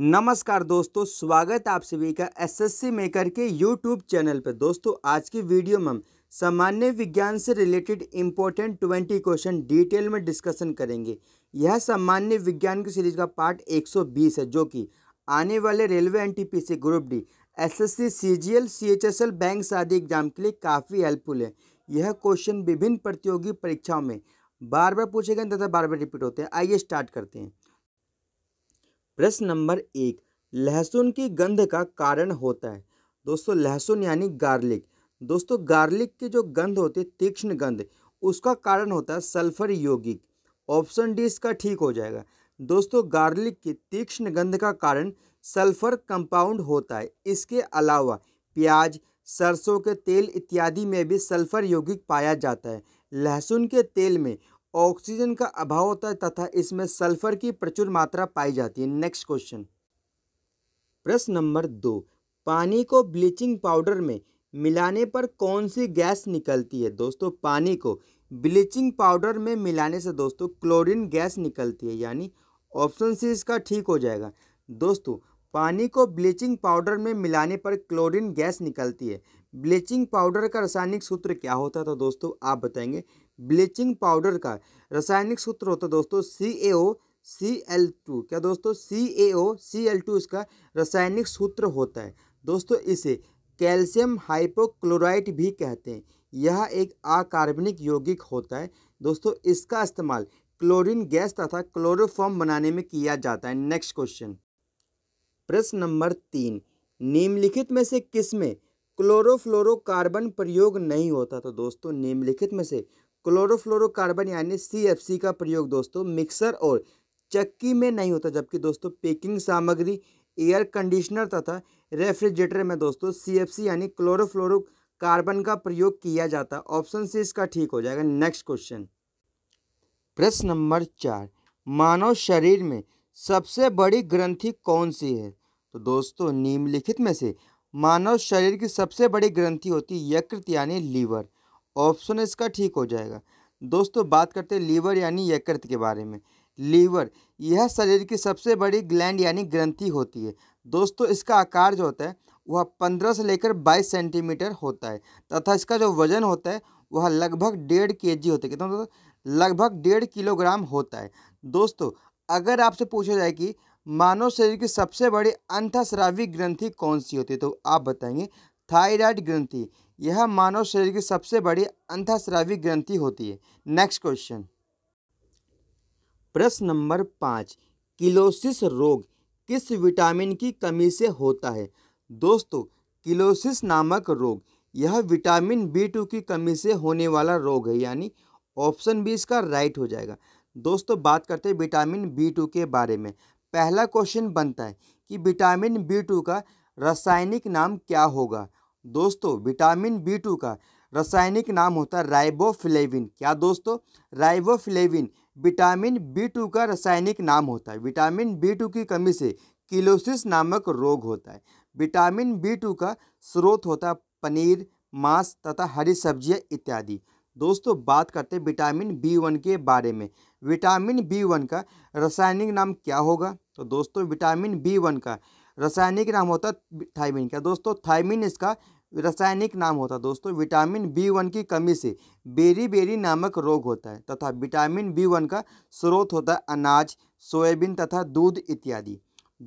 नमस्कार दोस्तों स्वागत आप सभी का एसएससी मेकर के यूट्यूब चैनल पर दोस्तों आज की वीडियो में हम सामान्य विज्ञान से related important twenty question detail में डिस्कशन करेंगे यह सामान्य विज्ञान की सीरीज का पार्ट 120 है जो कि आने वाले railway NTPC group D S S C bank शादी एग्जाम के लिए काफ़ी हेल्पफुल है यह क्वेश्चन विभिन्न प्रतियोगी परीक्षाओं में बार बार पूछे गए तथा बार बार रिपीट होते हैं आइए स्टार्ट करते हैं प्रश्न नंबर एक लहसुन की गंध का कारण होता है दोस्तों लहसुन यानी गार्लिक दोस्तों गार्लिक की जो गंध होती है तीक्ष्ण गंध उसका कारण होता है सल्फर यौगिक ऑप्शन डी इसका ठीक हो जाएगा दोस्तों गार्लिक की तीक्ष्ण गंध का कारण सल्फर कंपाउंड होता है इसके अलावा प्याज सरसों के तेल इत्यादि में भी सल्फर यौगिक पाया जाता है लहसुन के तेल में ऑक्सीजन का अभाव होता है तथा इसमें सल्फर की प्रचुर मात्रा पाई जाती है नेक्स्ट क्वेश्चन प्रश्न नंबर दो पानी को ब्लीचिंग पाउडर में मिलाने पर कौन सी गैस निकलती है दोस्तों पानी को ब्लीचिंग पाउडर में मिलाने से दोस्तों क्लोरीन गैस निकलती है यानी ऑप्शन सी इसका ठीक हो जाएगा दोस्तों पानी को ब्लीचिंग पाउडर में मिलाने पर क्लोरीन गैस निकलती है ब्लीचिंग पाउडर का रासायनिक सूत्र क्या होता है तो दोस्तों आप बताएंगे ब्लीचिंग पाउडर का रासायनिक सूत्र होता है दोस्तों सी ए ओ सी एल टू क्या दोस्तों सी ए ओ सी एल टू इसका रासायनिक सूत्र होता है दोस्तों इसे कैल्शियम हाइपोक्लोराइट भी कहते हैं यह एक अकार्बनिक यौगिक होता है दोस्तों इसका इस्तेमाल क्लोरीन गैस तथा क्लोरोफॉर्म बनाने में किया जाता है नेक्स्ट क्वेश्चन प्रश्न नंबर तीन निम्नलिखित में से किस में क्लोरोफ्लोरोकार्बन प्रयोग नहीं होता तो दोस्तों निम्नलिखित में से क्लोरोफ्लोरोकार्बन यानी सी का प्रयोग दोस्तों मिक्सर और चक्की में नहीं होता जबकि दोस्तों पेकिंग सामग्री एयर कंडीशनर तथा रेफ्रिजरेटर में दोस्तों सी यानी क्लोरोफ्लोरो कार्बन का प्रयोग किया जाता है ऑप्शन सी इसका ठीक हो जाएगा नेक्स्ट क्वेश्चन प्रश्न नंबर चार मानव शरीर में सबसे बड़ी ग्रंथि कौन सी है तो दोस्तों निम्नलिखित में से मानव शरीर की सबसे बड़ी ग्रंथि होती है यकृत यानी लीवर ऑप्शन इसका ठीक हो जाएगा दोस्तों बात करते हैं लीवर यानी यकृत के बारे में लीवर यह शरीर की सबसे बड़ी ग्लैंड यानी ग्रंथि होती है दोस्तों इसका आकार जो होता है वह पंद्रह से लेकर बाईस सेंटीमीटर होता है तथा इसका जो वज़न होता है वह लगभग डेढ़ के जी होता है कितना होता लगभग डेढ़ किलोग्राम होता है दोस्तों अगर आपसे पूछा जाए कि मानव शरीर की सबसे बड़ी अंतःस्रावी ग्रंथि कौन सी होती है तो आप बताएंगे थायराइड ग्रंथि यह मानव शरीर की सबसे बड़ी अंतःस्रावी ग्रंथि होती है नेक्स्ट क्वेश्चन प्रश्न नंबर पाँच किलोसिस रोग किस विटामिन की कमी से होता है दोस्तों किलोसिस नामक रोग यह विटामिन बी टू की कमी से होने वाला रोग है यानी ऑप्शन बी इसका राइट हो जाएगा दोस्तों बात करते हैं विटामिन बी टू के बारे में पहला क्वेश्चन बनता है कि विटामिन बी टू का रासायनिक नाम क्या होगा दोस्तों विटामिन बी टू का रासायनिक नाम होता है राइबोफ्लेविन क्या दोस्तों राइबोफ्लेविन विटामिन बी टू का रासायनिक नाम होता है विटामिन बी टू की कमी से किलोसिस नामक रोग होता है विटामिन बी टू का स्रोत होता है पनीर मांस तथा हरी सब्जियां इत्यादि दोस्तों बात करते हैं विटामिन बी वन के बारे में विटामिन बी वन का रासायनिक नाम क्या होगा तो दोस्तों विटामिन बी वन का रासायनिक नाम होता है थाइमिन क्या दोस्तों थाइमिन इसका रासायनिक नाम होता है दोस्तों विटामिन बी वन की कमी से बेरी बेरी नामक रोग होता है तथा विटामिन बी वन का स्रोत होता है अनाज सोयाबीन तथा दूध इत्यादि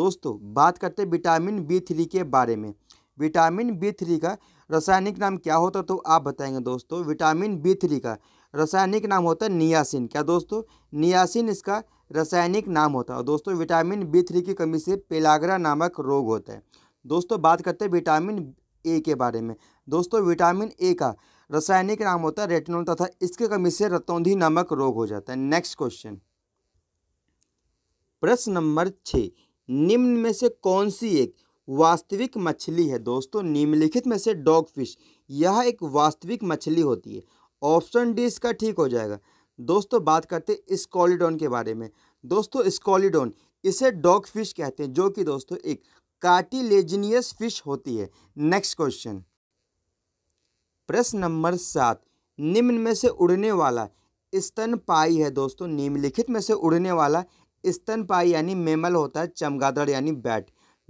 दोस्तों बात करते विटामिन बी थ्री के बारे में विटामिन बी थ्री का रासायनिक नाम क्या होता तो आप बताएंगे दोस्तों विटामिन बी थ्री का रासायनिक नाम होता है नियासिन क्या दोस्तों नियासिन इसका रासायनिक नाम होता है दोस्तों विटामिन बी थ्री की कमी से पेलागरा नामक रोग होता है दोस्तों बात करते हैं विटामिन ए के बारे में दोस्तों विटामिन ए का रासायनिक नाम होता है रेटिनोल तथा इसके कमी से रतौंधी नामक रोग हो जाता है नेक्स्ट क्वेश्चन प्रश्न नंबर छ निम्न में से कौन सी एक वास्तविक मछली है दोस्तों निम्नलिखित में से डॉग फिश यह एक वास्तविक मछली होती है ऑप्शन डी इसका ठीक हो जाएगा दोस्तों बात करते हैं स्कॉलिडोन के बारे में दोस्तों स्कॉलिडोन इसे डॉग फिश कहते हैं जो कि दोस्तों एक कार्टिलेजिनियस फिश होती है नेक्स्ट क्वेश्चन प्रश्न नंबर सात निम्न में से उड़ने वाला स्तनपाई है दोस्तों निम्नलिखित में से उड़ने वाला स्तनपाई यानी मेमल होता है चमगादड़ यानी बैट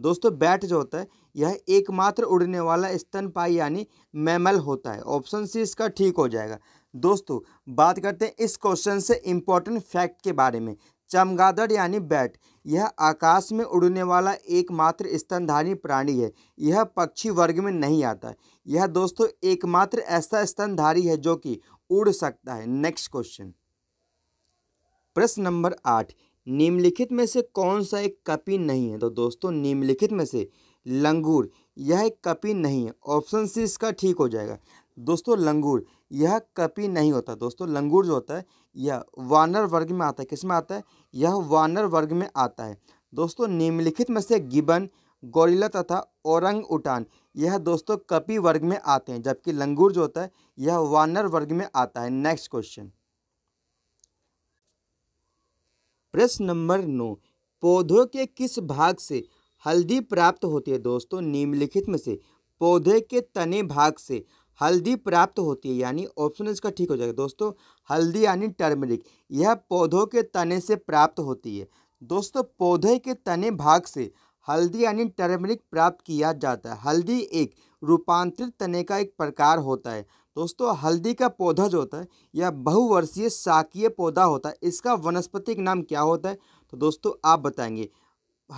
दोस्तों बैट जो होता है यह एकमात्र उड़ने वाला स्तनपाई यानी मेमल होता है ऑप्शन सी इसका ठीक हो जाएगा दोस्तों बात करते हैं इस क्वेश्चन से इम्पोर्टेंट फैक्ट के बारे में चमगादड़ यानी बैट यह आकाश में उड़ने वाला एकमात्र स्तनधारी प्राणी है यह पक्षी वर्ग में नहीं आता यह दोस्तों एकमात्र ऐसा स्तनधारी है जो कि उड़ सकता है नेक्स्ट क्वेश्चन प्रश्न नंबर आठ निम्नलिखित में से कौन सा एक कपी नहीं है तो दोस्तों निम्नलिखित में से लंगूर यह एक कपी नहीं है ऑप्शन सी इसका ठीक हो जाएगा दोस्तों लंगूर यह कपी नहीं होता दोस्तों लंगूर जो होता है यह वानर वर्ग में आता है किस में आता है यह वानर वर्ग में आता है दोस्तों निम्नलिखित में से गिबन गोरिल्ला तथा औरंग उटान यह दोस्तों कपी वर्ग में आते हैं जबकि लंगूर जो होता है यह वानर वर्ग में आता है नेक्स्ट क्वेश्चन प्रश्न नंबर नौ पौधों के किस भाग से हल्दी प्राप्त होती है दोस्तों निम्नलिखित में से पौधे के तने भाग से हल्दी प्राप्त होती है यानी ऑप्शन इसका ठीक हो जाएगा दोस्तों हल्दी यानी टर्मरिक यह पौधों के तने से प्राप्त होती है दोस्तों पौधे के तने भाग से हल्दी यानी टर्मरिक प्राप्त किया जाता है हल्दी एक रूपांतरित तने का एक प्रकार होता है दोस्तों हल्दी का पौधा जो होता है यह बहुवर्षीय शाकीय पौधा होता है इसका वनस्पतिक नाम क्या होता है तो दोस्तों आप बताएंगे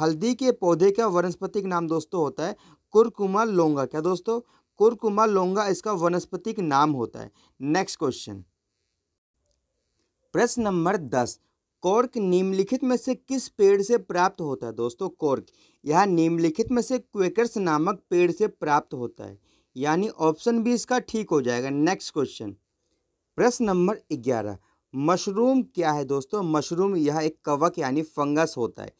हल्दी के पौधे का वनस्पतिक नाम दोस्तों होता है कुरकुमा लोंगा क्या दोस्तों कुरकुमा लोंगा इसका वनस्पतिक नाम होता है नेक्स्ट क्वेश्चन प्रश्न नंबर दस कॉर्क निम्नलिखित में से किस पेड़ से प्राप्त होता है दोस्तों कॉर्क यह निम्नलिखित में से क्वेकर्स नामक पेड़ से प्राप्त होता है यानी ऑप्शन भी इसका ठीक हो जाएगा नेक्स्ट क्वेश्चन प्रश्न नंबर ग्यारह मशरूम क्या है दोस्तों मशरूम यह एक कवक यानी फंगस होता है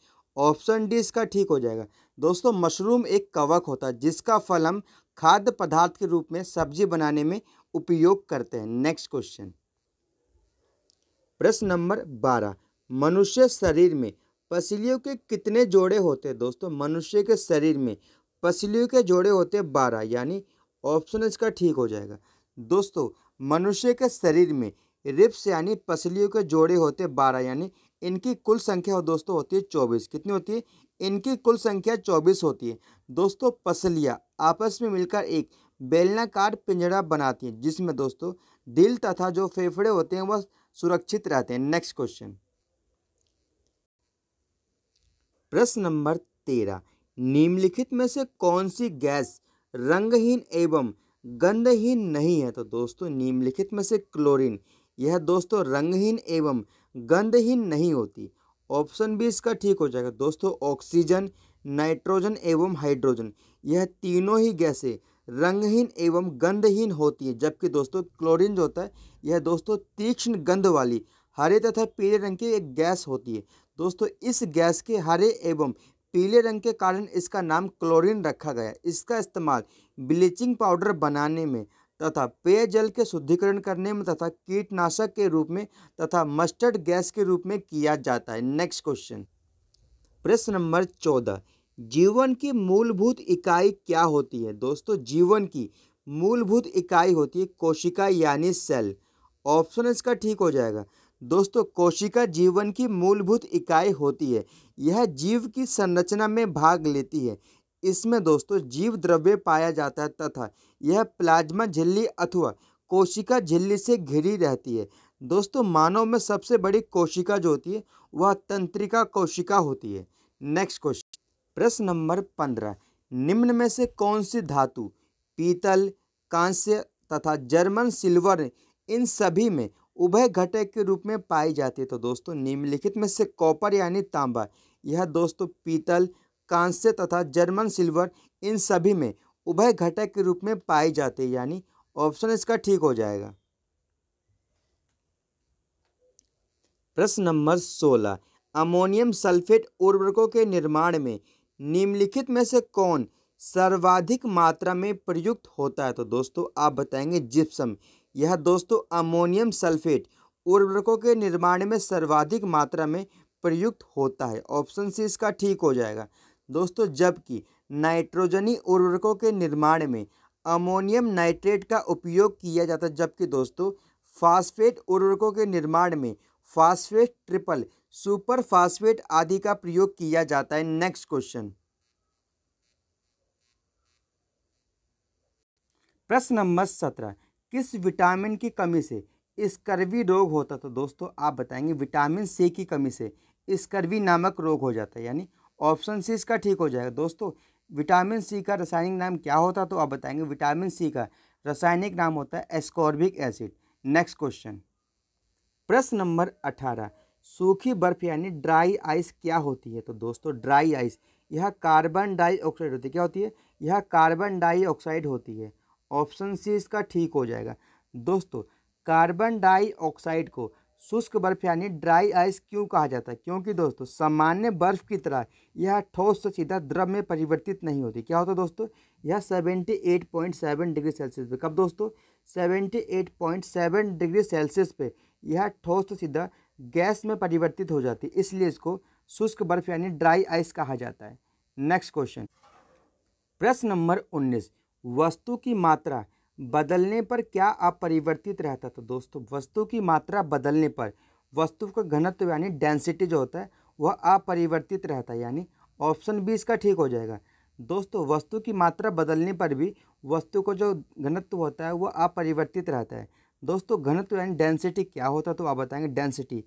ऑप्शन डी इसका ठीक हो जाएगा दोस्तों मशरूम एक कवक होता है जिसका फल हम खाद्य पदार्थ के रूप में सब्जी बनाने में उपयोग करते हैं नेक्स्ट क्वेश्चन प्रश्न नंबर बारह मनुष्य शरीर में पसलियों के कितने जोड़े होते हैं दोस्तों मनुष्य के शरीर में पसलियों के जोड़े होते हैं बारह यानी ऑप्शन इसका ठीक हो जाएगा दोस्तों मनुष्य के शरीर में रिप्स यानी पसलियों के जोड़े होते हैं बारह यानी इनकी कुल संख्या हो दोस्तों होती है चौबीस कितनी होती है इनकी कुल संख्या चौबीस होती है दोस्तों पसलिया आपस में मिलकर एक बेलनाकार पिंजरा बनाती हैं जिसमें दोस्तों दिल तथा जो फेफड़े होते हैं वह सुरक्षित रहते हैं नेक्स्ट क्वेश्चन प्रश्न नंबर तेरह निम्नलिखित में से कौन सी गैस रंगहीन एवं गंधहीन नहीं है तो दोस्तों निम्नलिखित में से क्लोरीन यह दोस्तों रंगहीन एवं गंधहीन नहीं होती ऑप्शन भी इसका ठीक हो जाएगा दोस्तों ऑक्सीजन नाइट्रोजन एवं हाइड्रोजन यह तीनों ही गैसें रंगहीन एवं गंधहीन होती है जबकि दोस्तों क्लोरीन जो होता है यह दोस्तों तीक्ष्ण गंध वाली हरे तथा पीले रंग की एक गैस होती है दोस्तों इस गैस के हरे एवं पीले रंग के कारण इसका नाम क्लोरीन रखा गया इसका इस्तेमाल ब्लीचिंग पाउडर बनाने में तथा पेयजल के शुद्धिकरण करने में तथा कीटनाशक के रूप में तथा मस्टर्ड गैस के रूप में किया जाता है नेक्स्ट क्वेश्चन प्रश्न नंबर चौदह जीवन की मूलभूत इकाई क्या होती है दोस्तों जीवन की मूलभूत इकाई होती है कोशिका यानी सेल ऑप्शन इसका ठीक हो जाएगा दोस्तों कोशिका जीवन की मूलभूत इकाई होती है यह जीव की संरचना में भाग लेती है इसमें दोस्तों जीव द्रव्य पाया जाता है तथा यह प्लाज्मा झिल्ली अथवा कोशिका झिल्ली से घिरी रहती है दोस्तों मानव में सबसे बड़ी कोशिका जो होती है वह तंत्रिका कोशिका होती है नेक्स्ट क्वेश्चन प्रश्न नंबर पंद्रह निम्न में से कौन सी धातु पीतल कांस्य तथा जर्मन सिल्वर इन सभी में उभय घटक के रूप में पाई जाती है तो दोस्तों निम्नलिखित में से कॉपर यानी तांबा यह दोस्तों पीतल कांस्य तथा जर्मन सिल्वर इन सभी में उभय घटक के रूप में पाए जाते हैं यानी ऑप्शन इसका ठीक हो जाएगा प्रश्न नंबर सोलह अमोनियम सल्फेट उर्वरकों के निर्माण में निम्नलिखित में से कौन सर्वाधिक मात्रा में प्रयुक्त होता है तो दोस्तों आप बताएंगे जिप्सम यह दोस्तों अमोनियम सल्फेट उर्वरकों के निर्माण में सर्वाधिक मात्रा में प्रयुक्त होता है ऑप्शन सी इसका ठीक हो जाएगा दोस्तों जबकि नाइट्रोजनी उर्वरकों के निर्माण में अमोनियम नाइट्रेट का उपयोग किया जाता है जबकि दोस्तों फास्फेट उर्वरकों के निर्माण में फास्फेट ट्रिपल सुपर फास्फेट आदि का प्रयोग किया जाता है नेक्स्ट क्वेश्चन प्रश्न नंबर सत्रह किस विटामिन की कमी से स्कर्वी रोग होता था तो दोस्तों आप बताएंगे विटामिन सी की कमी से स्कर्वी नामक रोग हो जाता है यानी ऑप्शन सी इसका ठीक हो जाएगा दोस्तों विटामिन सी का रासायनिक नाम क्या होता है तो आप बताएंगे विटामिन सी का रासायनिक नाम होता है एस्कॉर्बिक एसिड नेक्स्ट क्वेश्चन प्रश्न नंबर अठारह सूखी बर्फ यानी ड्राई आइस क्या होती है तो दोस्तों ड्राई आइस यह कार्बन डाइऑक्साइड होती है क्या होती है यह कार्बन डाइऑक्साइड होती है ऑप्शन सी इसका ठीक हो जाएगा दोस्तों कार्बन डाइऑक्साइड को शुष्क बर्फ यानी ड्राई आइस क्यों कहा जाता है क्योंकि दोस्तों सामान्य बर्फ की तरह यह ठोस से सीधा द्रव में परिवर्तित नहीं होती क्या होता दोस्तों यह 78.7 डिग्री सेल्सियस पे कब दोस्तों 78.7 डिग्री सेल्सियस पे यह ठोस से सीधा गैस में परिवर्तित हो जाती है इसलिए इसको शुष्क बर्फ यानी ड्राई आइस कहा जाता है नेक्स्ट क्वेश्चन प्रश्न नंबर उन्नीस वस्तु की मात्रा बदलने पर क्या अपरिवर्तित रहता था तो दोस्तों वस्तु की मात्रा बदलने पर वस्तु का घनत्व यानी डेंसिटी जो होता है वह अपरिवर्तित रहता है यानी ऑप्शन बी इसका ठीक हो जाएगा दोस्तों वस्तु की मात्रा बदलने पर भी वस्तु का जो घनत्व होता है वह अपरिवर्तित रहता है दोस्तों घनत्व यानी डेंसिटी क्या होता है तो आप बताएंगे डेंसिटी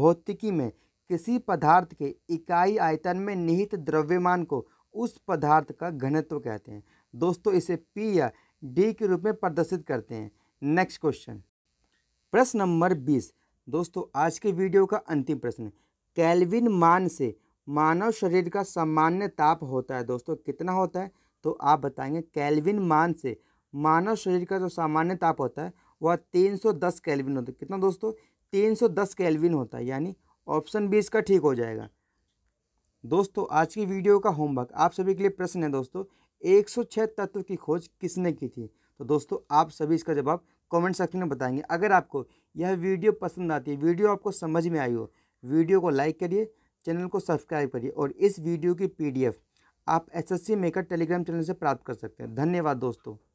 भौतिकी में किसी पदार्थ के इकाई आयतन में निहित द्रव्यमान को उस पदार्थ का घनत्व कहते हैं दोस्तों इसे पी या डी के रूप में प्रदर्शित करते हैं नेक्स्ट क्वेश्चन प्रश्न नंबर बीस दोस्तों आज के वीडियो का अंतिम प्रश्न कैलविन मान से मानव शरीर का सामान्य ताप होता है दोस्तों कितना होता है तो आप बताएंगे कैलविन मान से मानव शरीर का जो सामान्य ताप होता है वह 310 कैलविन होता है कितना दोस्तों 310 कैलविन होता है यानी ऑप्शन बी इसका ठीक हो जाएगा दोस्तों आज की वीडियो का होमवर्क आप सभी के लिए प्रश्न है दोस्तों 106 तत्व की खोज किसने की थी तो दोस्तों आप सभी इसका जवाब कमेंट सेक्शन में बताएंगे अगर आपको यह वीडियो पसंद आती है वीडियो आपको समझ में आई हो वीडियो को लाइक करिए चैनल को सब्सक्राइब करिए और इस वीडियो की पीडीएफ आप एसएससी मेकर टेलीग्राम चैनल से प्राप्त कर सकते हैं धन्यवाद दोस्तों